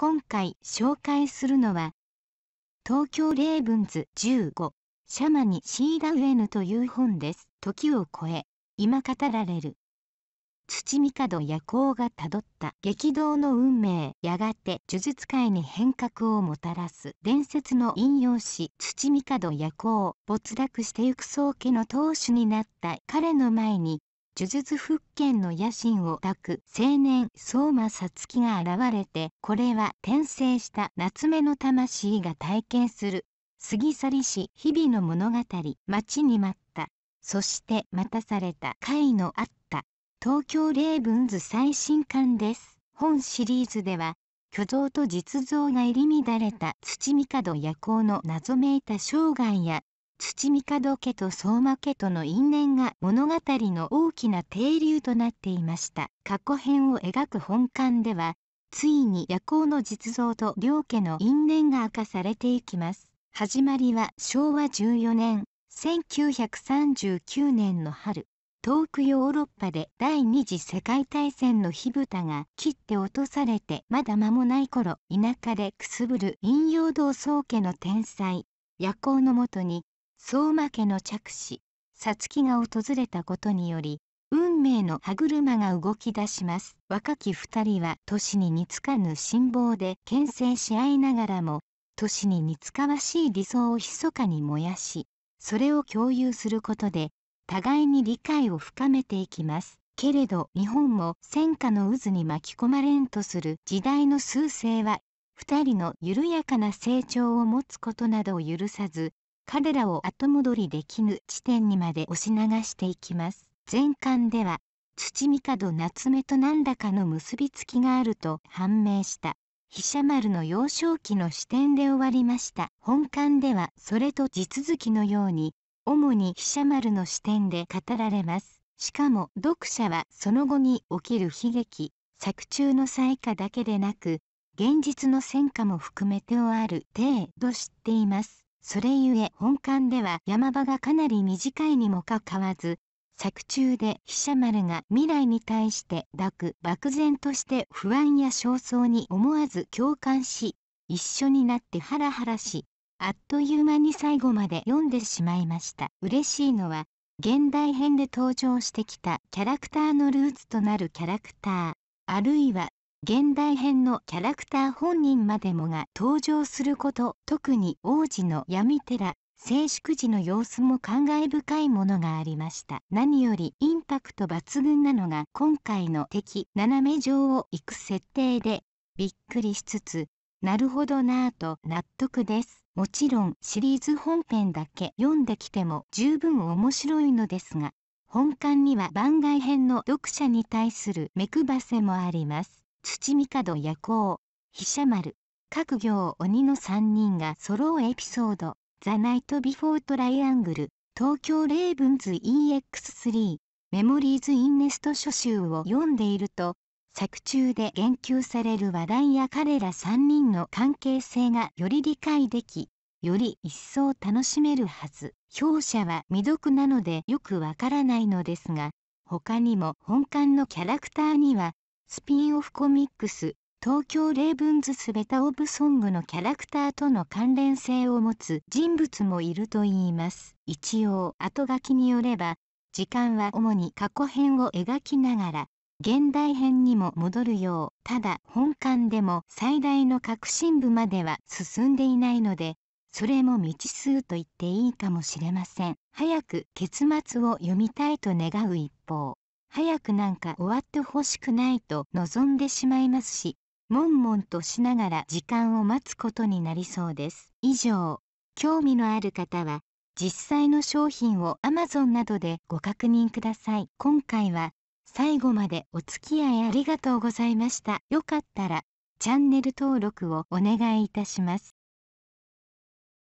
今回紹介するのは、東京レーブンズ15、シャマにシーダウエヌという本です。時を超え、今語られる。土帝夜行がたどった激動の運命やがて呪術界に変革をもたらす伝説の引用し土帝夜行没落してゆく宗家の当主になった彼の前に呪術復権の野心を抱く青年相馬さつきが現れてこれは転生した夏目の魂が体験する過ぎ去りし日々の物語待ちに待ったそして待たされた回のあった東京レイブンズ最新刊です本シリーズでは虚像と実像が入り乱れた土帝夜行の謎めいた生涯や土帝家と相馬家との因縁が物語の大きな停留となっていました過去編を描く本館ではついに夜行の実像と両家の因縁が明かされていきます始まりは昭和14年1939年の春遠くヨーロッパで第二次世界大戦の火蓋が切って落とされてまだ間もない頃田舎でくすぶる陰陽道宗家の天才夜行のもとに相馬家の着手さつきが訪れたことにより運命の歯車が動き出します若き二人は年に似つかぬ辛抱で牽制し合いながらも年に似つかわしい理想を密かに燃やしそれを共有することで互いに理解を深めていきますけれど日本も戦火の渦に巻き込まれんとする時代の趨勢は二人の緩やかな成長を持つことなどを許さず彼らを後戻りできぬ地点にまで押し流していきます。前巻では、土帝夏目と何らかの結びつきがあると判明した。飛車丸の幼少期の視点で終わりました。本館ではそれと地続きのように、主に飛車丸の視点で語られます。しかも読者はその後に起きる悲劇、作中の才禍だけでなく、現実の戦果も含めてをある程度知っています。それゆえ本館では山場がかなり短いにもかかわず、作中で飛車丸が未来に対して抱く漠然として不安や焦燥に思わず共感し、一緒になってハラハラし、あっという間に最後まで読んでしまいました。嬉しいのは、現代編で登場してきたキャラクターのルーツとなるキャラクター、あるいは現代編のキャラクター本人までもが登場すること特に王子の闇寺静粛時の様子も感慨深いものがありました何よりインパクト抜群なのが今回の敵斜め上を行く設定でびっくりしつつなるほどなぁと納得ですもちろんシリーズ本編だけ読んできても十分面白いのですが本館には番外編の読者に対する目配せもあります土帝夜行飛車丸各行鬼の3人が揃うエピソード「ザ・ナイト・ビフォー・トライアングル」東京レイブンズ EX3 メモリーズ・インネスト書集を読んでいると作中で言及される話題や彼ら3人の関係性がより理解できより一層楽しめるはず表者は未読なのでよくわからないのですが他にも本館のキャラクターにはスピンオフコミックス東京レイブンズスベタオブソングのキャラクターとの関連性を持つ人物もいるといいます一応後書きによれば時間は主に過去編を描きながら現代編にも戻るようただ本館でも最大の核心部までは進んでいないのでそれも未知数と言っていいかもしれません早く結末を読みたいと願う一方早くなんか終わってほしくないと望んでしまいますし、悶々としながら時間を待つことになりそうです。以上、興味のある方は、実際の商品を Amazon などでご確認ください。今回は最後までお付き合いありがとうございました。よかったらチャンネル登録をお願いいたします。